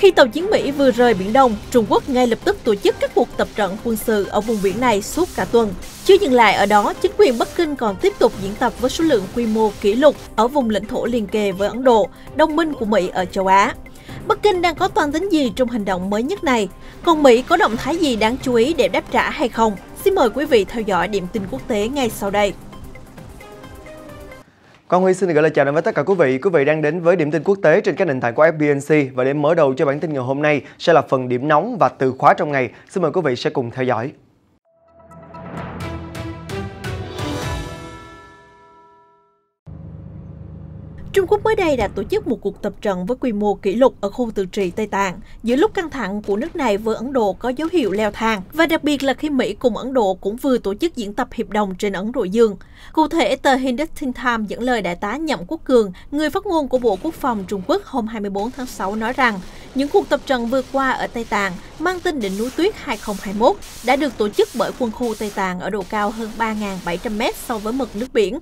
Khi tàu chiến Mỹ vừa rời Biển Đông, Trung Quốc ngay lập tức tổ chức các cuộc tập trận quân sự ở vùng biển này suốt cả tuần. Chưa dừng lại ở đó, chính quyền Bắc Kinh còn tiếp tục diễn tập với số lượng quy mô kỷ lục ở vùng lãnh thổ liền kề với Ấn Độ, đồng minh của Mỹ ở châu Á. Bắc Kinh đang có toan tính gì trong hành động mới nhất này? Còn Mỹ có động thái gì đáng chú ý để đáp trả hay không? Xin mời quý vị theo dõi điểm tin quốc tế ngay sau đây. Quang Huy xin gửi lời chào đến với tất cả quý vị. Quý vị đang đến với điểm tin quốc tế trên các nền tảng của FBNC và điểm mở đầu cho bản tin ngày hôm nay sẽ là phần điểm nóng và từ khóa trong ngày. Xin mời quý vị sẽ cùng theo dõi. Trung Quốc mới đây đã tổ chức một cuộc tập trận với quy mô kỷ lục ở khu tự trị Tây Tạng, giữa lúc căng thẳng của nước này với Ấn Độ có dấu hiệu leo thang, và đặc biệt là khi Mỹ cùng Ấn Độ cũng vừa tổ chức diễn tập hiệp đồng trên Ấn Độ Dương. Cụ thể, tờ Hindustan Times dẫn lời đại tá Nhậm Quốc Cường, người phát ngôn của Bộ Quốc phòng Trung Quốc hôm 24 tháng 6 nói rằng, những cuộc tập trận vừa qua ở Tây Tạng mang tên đỉnh núi tuyết 2021 đã được tổ chức bởi quân khu Tây Tạng ở độ cao hơn 3.700 mét so với mực nước biển.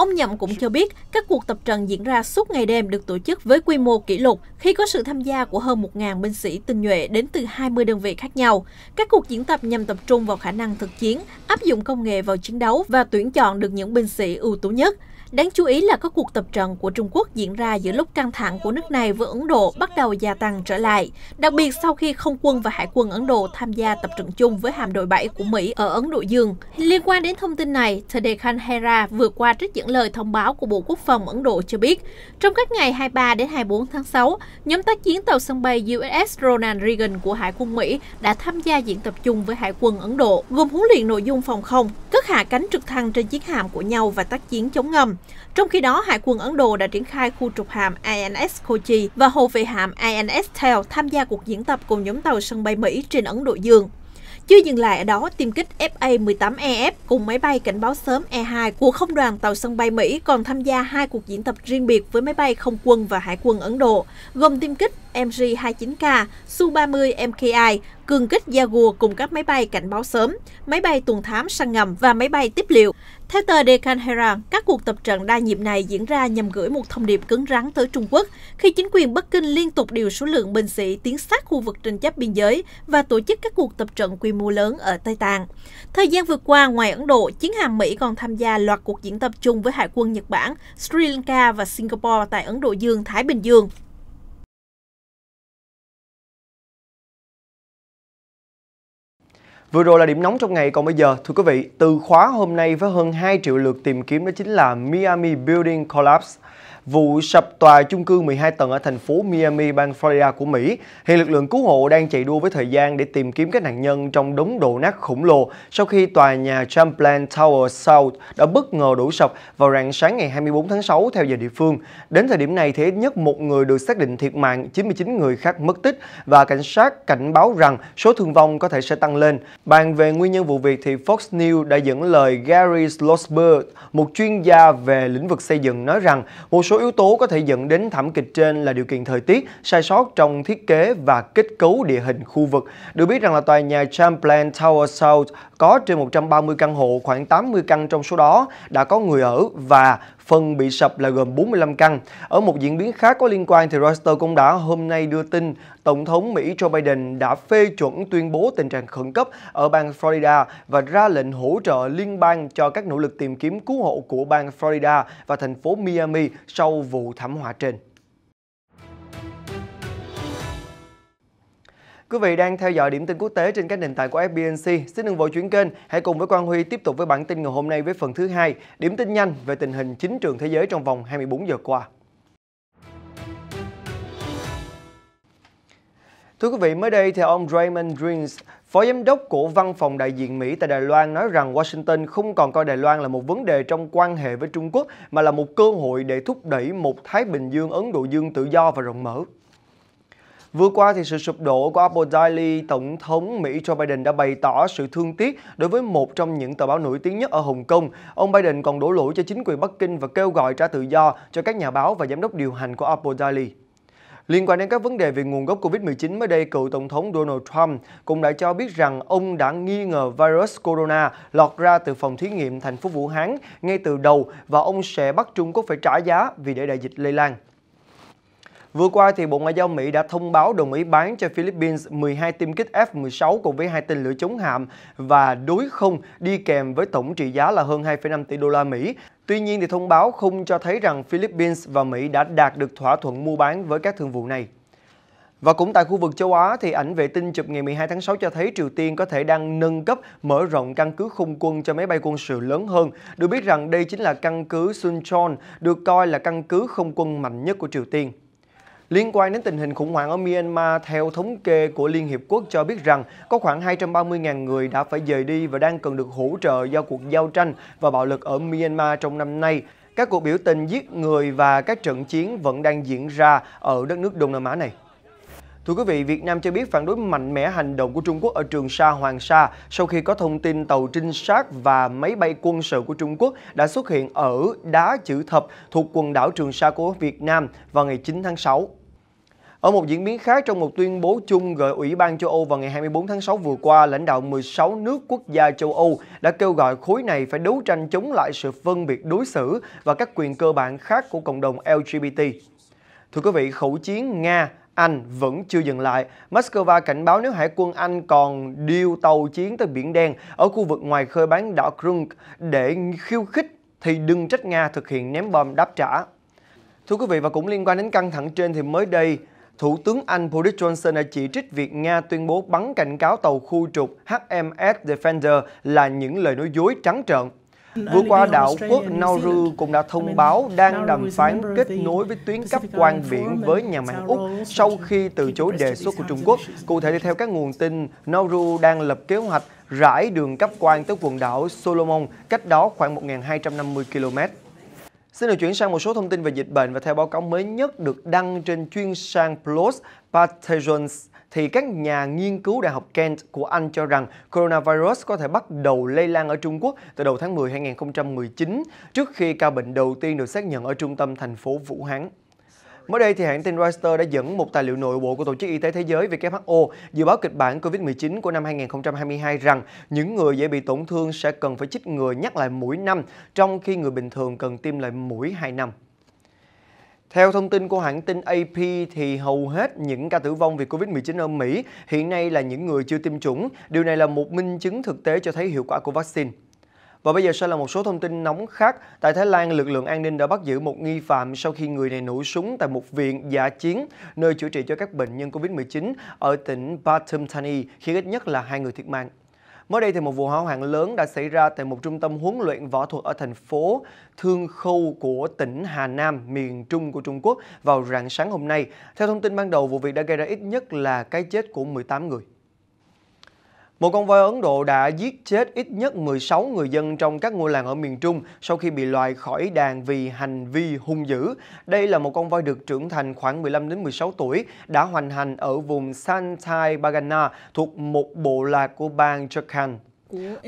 Ông Nhậm cũng cho biết các cuộc tập trận diễn ra suốt ngày đêm được tổ chức với quy mô kỷ lục khi có sự tham gia của hơn 1.000 binh sĩ tinh nhuệ đến từ 20 đơn vị khác nhau. Các cuộc diễn tập nhằm tập trung vào khả năng thực chiến, áp dụng công nghệ vào chiến đấu và tuyển chọn được những binh sĩ ưu tú nhất. Đáng chú ý là các cuộc tập trận của Trung Quốc diễn ra giữa lúc căng thẳng của nước này với Ấn Độ bắt đầu gia tăng trở lại, đặc biệt sau khi không quân và hải quân Ấn Độ tham gia tập trận chung với hạm đội 7 của Mỹ ở Ấn Độ Dương. Liên quan đến thông tin này, Today Khan Hera vừa qua trích dẫn lời thông báo của Bộ Quốc phòng Ấn Độ cho biết, trong các ngày 23 đến 24 tháng 6, nhóm tác chiến tàu sân bay USS Ronald Reagan của Hải quân Mỹ đã tham gia diễn tập chung với Hải quân Ấn Độ, gồm huấn luyện nội dung phòng không, cất hạ cánh trực thăng trên chiến hạm của nhau và tác chiến chống ngầm. Trong khi đó, Hải quân Ấn Độ đã triển khai khu trục hạm INS Kochi và hồ vệ hạm INS Thel tham gia cuộc diễn tập cùng nhóm tàu sân bay Mỹ trên Ấn Độ Dương. Chưa dừng lại ở đó, tiêm kích FA-18EF e cùng máy bay cảnh báo sớm E-2 của không đoàn tàu sân bay Mỹ còn tham gia hai cuộc diễn tập riêng biệt với máy bay không quân và hải quân Ấn Độ, gồm tiêm kích MG-29K, Su-30 MKI cường kích Jaguar cùng các máy bay cảnh báo sớm, máy bay tuần thám săn ngầm và máy bay tiếp liệu. Theo tờ Deccan Herald, các cuộc tập trận đa nhiệm này diễn ra nhằm gửi một thông điệp cứng rắn tới Trung Quốc khi chính quyền Bắc Kinh liên tục điều số lượng binh sĩ tiến sát khu vực tranh chấp biên giới và tổ chức các cuộc tập trận quy mô lớn ở Tây Tạng. Thời gian vừa qua, ngoài Ấn Độ, chiến hạm Mỹ còn tham gia loạt cuộc diễn tập chung với Hải quân Nhật Bản, Sri Lanka và Singapore tại Ấn Độ Dương, Thái Bình Dương. Vừa rồi là điểm nóng trong ngày, còn bây giờ, thưa quý vị, từ khóa hôm nay với hơn 2 triệu lượt tìm kiếm đó chính là Miami Building Collapse vụ sập tòa chung cư 12 tầng ở thành phố Miami, bang Florida của Mỹ. Hiện lực lượng cứu hộ đang chạy đua với thời gian để tìm kiếm các nạn nhân trong đống đổ nát khổng lồ sau khi tòa nhà Champlain Tower South đã bất ngờ đổ sập vào rạng sáng ngày 24 tháng 6 theo giờ địa phương. Đến thời điểm này thì ít nhất một người được xác định thiệt mạng, 99 người khác mất tích và cảnh sát cảnh báo rằng số thương vong có thể sẽ tăng lên. Bàn về nguyên nhân vụ việc thì Fox News đã dẫn lời Gary Slosberg, một chuyên gia về lĩnh vực xây dựng nói rằng một số yếu tố có thể dẫn đến thảm kịch trên là điều kiện thời tiết, sai sót trong thiết kế và kết cấu địa hình khu vực. Được biết rằng là tòa nhà Champlain Tower South có trên 130 căn hộ, khoảng 80 căn trong số đó đã có người ở và phần bị sập là gồm 45 căn. Ở một diễn biến khác có liên quan thì Reuters cũng đã hôm nay đưa tin Tổng thống Mỹ Joe Biden đã phê chuẩn tuyên bố tình trạng khẩn cấp ở bang Florida và ra lệnh hỗ trợ liên bang cho các nỗ lực tìm kiếm cứu hộ của bang Florida và thành phố Miami sau vụ thảm họa trên. Quý vị đang theo dõi điểm tin quốc tế trên các nền tảng của FBNC. Xin đừng vội chuyển kênh, hãy cùng với Quang Huy tiếp tục với bản tin ngày hôm nay với phần thứ hai, điểm tin nhanh về tình hình chính trường thế giới trong vòng 24 giờ qua. Thưa quý vị, mới đây thì ông Raymond Greens, Phó Giám đốc của Văn phòng đại diện Mỹ tại Đài Loan nói rằng Washington không còn coi Đài Loan là một vấn đề trong quan hệ với Trung Quốc mà là một cơ hội để thúc đẩy một Thái Bình Dương-Ấn Độ Dương tự do và rộng mở. Vừa qua thì sự sụp đổ của Apple Daily, Tổng thống Mỹ Joe Biden đã bày tỏ sự thương tiếc đối với một trong những tờ báo nổi tiếng nhất ở Hồng Kông. Ông Biden còn đổ lỗi cho chính quyền Bắc Kinh và kêu gọi trả tự do cho các nhà báo và giám đốc điều hành của Apple Daily. Liên quan đến các vấn đề về nguồn gốc COVID-19 mới đây, cựu Tổng thống Donald Trump cũng đã cho biết rằng ông đã nghi ngờ virus corona lọt ra từ phòng thí nghiệm thành phố Vũ Hán ngay từ đầu và ông sẽ bắt Trung Quốc phải trả giá vì để đại dịch lây lan. Vừa qua, thì Bộ Ngoại giao Mỹ đã thông báo đồng ý bán cho Philippines 12 tiêm kích F-16 cùng với hai tên lửa chống hạm và đối không đi kèm với tổng trị giá là hơn 2,5 tỷ đô la Mỹ. Tuy nhiên, thì thông báo không cho thấy rằng Philippines và Mỹ đã đạt được thỏa thuận mua bán với các thương vụ này. Và cũng tại khu vực châu Á thì ảnh vệ tinh chụp ngày 12 tháng 6 cho thấy Triều Tiên có thể đang nâng cấp mở rộng căn cứ không quân cho máy bay quân sự lớn hơn. Được biết rằng đây chính là căn cứ Suncheon, được coi là căn cứ không quân mạnh nhất của Triều Tiên. Liên quan đến tình hình khủng hoảng ở Myanmar, theo thống kê của Liên Hiệp Quốc cho biết rằng có khoảng 230.000 người đã phải dời đi và đang cần được hỗ trợ do cuộc giao tranh và bạo lực ở Myanmar trong năm nay. Các cuộc biểu tình giết người và các trận chiến vẫn đang diễn ra ở đất nước Đông Nam Á này. Thưa quý vị, Việt Nam cho biết phản đối mạnh mẽ hành động của Trung Quốc ở Trường Sa, Hoàng Sa sau khi có thông tin tàu trinh sát và máy bay quân sự của Trung Quốc đã xuất hiện ở đá chữ thập thuộc quần đảo Trường Sa của Việt Nam vào ngày 9 tháng 6. Ở một diễn biến khác, trong một tuyên bố chung gửi Ủy ban châu Âu vào ngày 24 tháng 6 vừa qua, lãnh đạo 16 nước quốc gia châu Âu đã kêu gọi khối này phải đấu tranh chống lại sự phân biệt đối xử và các quyền cơ bản khác của cộng đồng LGBT. Thưa quý vị, khẩu chiến Nga anh vẫn chưa dừng lại. Moscow cảnh báo nếu Hải quân Anh còn điều tàu chiến tới Biển Đen ở khu vực ngoài khơi bán đảo Krunk để khiêu khích thì đừng trách Nga thực hiện ném bom đáp trả. Thưa quý vị và cũng liên quan đến căng thẳng trên thì mới đây, Thủ tướng Anh Boris Johnson đã chỉ trích việc Nga tuyên bố bắn cảnh cáo tàu khu trục HMS Defender là những lời nói dối trắng trợn. Vừa qua, đảo quốc Nauru cũng đã thông báo đang đàm phán kết nối với tuyến cấp quan biển với nhà mạng Úc sau khi từ chối đề xuất của Trung Quốc. Cụ thể, theo các nguồn tin, Nauru đang lập kế hoạch rải đường cấp quan tới quần đảo Solomon, cách đó khoảng 1.250 km. Xin được chuyển sang một số thông tin về dịch bệnh và theo báo cáo mới nhất được đăng trên chuyên sang Plus Pathogens thì các nhà nghiên cứu Đại học Kent của Anh cho rằng coronavirus có thể bắt đầu lây lan ở Trung Quốc từ đầu tháng 10 2019 trước khi ca bệnh đầu tiên được xác nhận ở trung tâm thành phố Vũ Hán. Mới đây thì hãng tin Reuters đã dẫn một tài liệu nội bộ của Tổ chức Y tế Thế giới WHO dự báo kịch bản COVID-19 của năm 2022 rằng những người dễ bị tổn thương sẽ cần phải chích ngừa nhắc lại mũi năm, trong khi người bình thường cần tiêm lại mũi 2 năm. Theo thông tin của hãng tin AP thì hầu hết những ca tử vong vì Covid-19 ở Mỹ hiện nay là những người chưa tiêm chủng. Điều này là một minh chứng thực tế cho thấy hiệu quả của vaccine. Và bây giờ sẽ là một số thông tin nóng khác. Tại Thái Lan, lực lượng an ninh đã bắt giữ một nghi phạm sau khi người này nổ súng tại một viện giả chiến, nơi chữa trị cho các bệnh nhân COVID-19 ở tỉnh Thani khiến ít nhất là hai người thiệt mạng. Mới đây thì một vụ hỏa hoạn lớn đã xảy ra tại một trung tâm huấn luyện võ thuật ở thành phố Thương Khâu của tỉnh Hà Nam, miền Trung của Trung Quốc vào rạng sáng hôm nay. Theo thông tin ban đầu, vụ việc đã gây ra ít nhất là cái chết của 18 người. Một con voi Ấn Độ đã giết chết ít nhất 16 người dân trong các ngôi làng ở miền Trung sau khi bị loại khỏi đàn vì hành vi hung dữ. Đây là một con voi được trưởng thành khoảng 15 đến 16 tuổi đã hoành hành ở vùng Santai Bagana thuộc một bộ lạc của bang Jharkhand.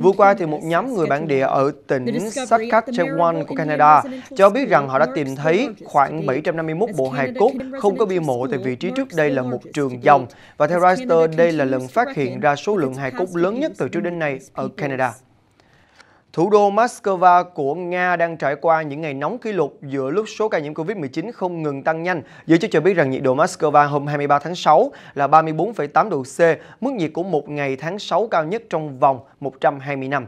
Vừa qua thì một nhóm người bản địa ở tỉnh Saskatchewan của Canada cho biết rằng họ đã tìm thấy khoảng 751 bộ hài cốt không có bia mộ tại vị trí trước đây là một trường dòng. Và theo Reuters, đây là lần phát hiện ra số lượng hài cốt lớn nhất từ trước đến nay ở Canada. Thủ đô Moscow của Nga đang trải qua những ngày nóng kỷ lục giữa lúc số ca nhiễm Covid-19 không ngừng tăng nhanh. Giới chức cho biết rằng nhiệt độ Moscow hôm 23 tháng 6 là 34,8 độ C, mức nhiệt của một ngày tháng 6 cao nhất trong vòng 120 năm.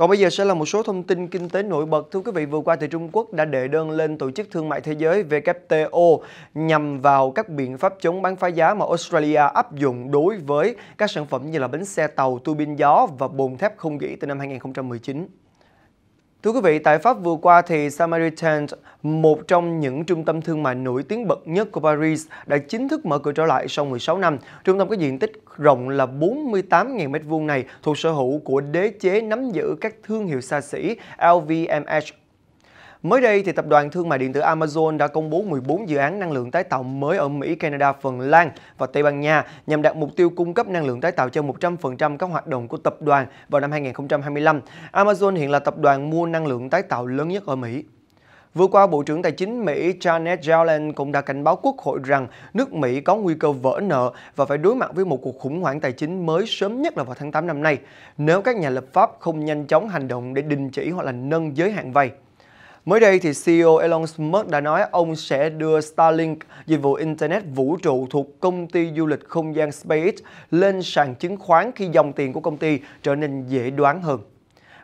Còn bây giờ sẽ là một số thông tin kinh tế nổi bật. Thưa quý vị, vừa qua thì Trung Quốc đã đệ đơn lên Tổ chức Thương mại Thế giới WTO nhằm vào các biện pháp chống bán phá giá mà Australia áp dụng đối với các sản phẩm như là bánh xe tàu, tua bin gió và bồn thép không gỉ từ năm 2019. Thưa quý vị, tại Pháp vừa qua thì Samaritans một trong những trung tâm thương mại nổi tiếng bậc nhất của Paris, đã chính thức mở cửa trở lại sau 16 năm. Trung tâm có diện tích rộng là 48.000m2 này thuộc sở hữu của đế chế nắm giữ các thương hiệu xa xỉ LVMH Mới đây, thì tập đoàn thương mại điện tử Amazon đã công bố 14 dự án năng lượng tái tạo mới ở Mỹ, Canada, Phần Lan và Tây Ban Nha nhằm đạt mục tiêu cung cấp năng lượng tái tạo cho 100% các hoạt động của tập đoàn vào năm 2025. Amazon hiện là tập đoàn mua năng lượng tái tạo lớn nhất ở Mỹ. Vừa qua, Bộ trưởng Tài chính Mỹ Janet Yellen cũng đã cảnh báo Quốc hội rằng nước Mỹ có nguy cơ vỡ nợ và phải đối mặt với một cuộc khủng hoảng tài chính mới sớm nhất là vào tháng 8 năm nay, nếu các nhà lập pháp không nhanh chóng hành động để đình chỉ hoặc là nâng giới hạn vay. Mới đây thì CEO Elon Musk đã nói ông sẽ đưa Starlink, dịch vụ Internet vũ trụ thuộc công ty du lịch không gian SpaceX lên sàn chứng khoán khi dòng tiền của công ty trở nên dễ đoán hơn.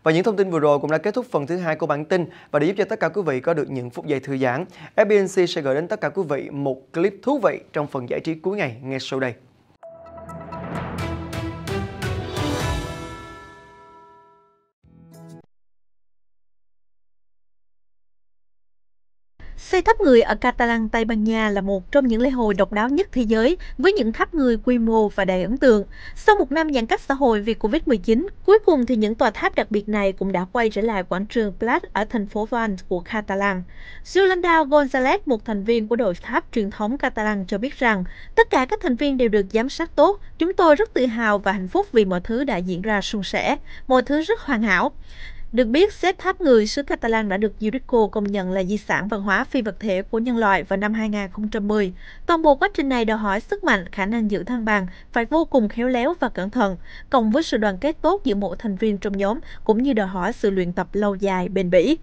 Và những thông tin vừa rồi cũng đã kết thúc phần thứ hai của bản tin. Và để giúp cho tất cả quý vị có được những phút giây thư giãn, FBNC sẽ gửi đến tất cả quý vị một clip thú vị trong phần giải trí cuối ngày ngay sau đây. tháp người ở Catalan, Tây Ban Nha là một trong những lễ hội độc đáo nhất thế giới với những tháp người quy mô và đầy ấn tượng. Sau một năm giãn cách xã hội vì Covid-19, cuối cùng thì những tòa tháp đặc biệt này cũng đã quay trở lại quảng trường Plat ở thành phố Van của Catalan. Yolanda González, một thành viên của đội tháp truyền thống Catalan cho biết rằng tất cả các thành viên đều được giám sát tốt. Chúng tôi rất tự hào và hạnh phúc vì mọi thứ đã diễn ra suôn sẻ, mọi thứ rất hoàn hảo. Được biết, xếp tháp người xứ Catalan đã được UNESCO công nhận là di sản văn hóa phi vật thể của nhân loại vào năm 2010. Toàn bộ quá trình này đòi hỏi sức mạnh, khả năng giữ thăng bằng, phải vô cùng khéo léo và cẩn thận, cộng với sự đoàn kết tốt giữa mỗi thành viên trong nhóm, cũng như đòi hỏi sự luyện tập lâu dài, bền bỉ.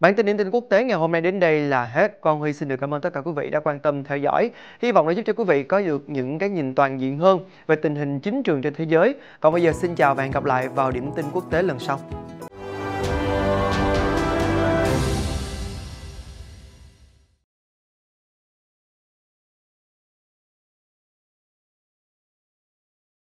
Bản tin điểm tin quốc tế ngày hôm nay đến đây là hết. Quang Huy xin được cảm ơn tất cả quý vị đã quan tâm theo dõi. Hy vọng đã giúp cho quý vị có được những cái nhìn toàn diện hơn về tình hình chính trường trên thế giới. Còn bây giờ xin chào và hẹn gặp lại vào điểm tin quốc tế lần sau.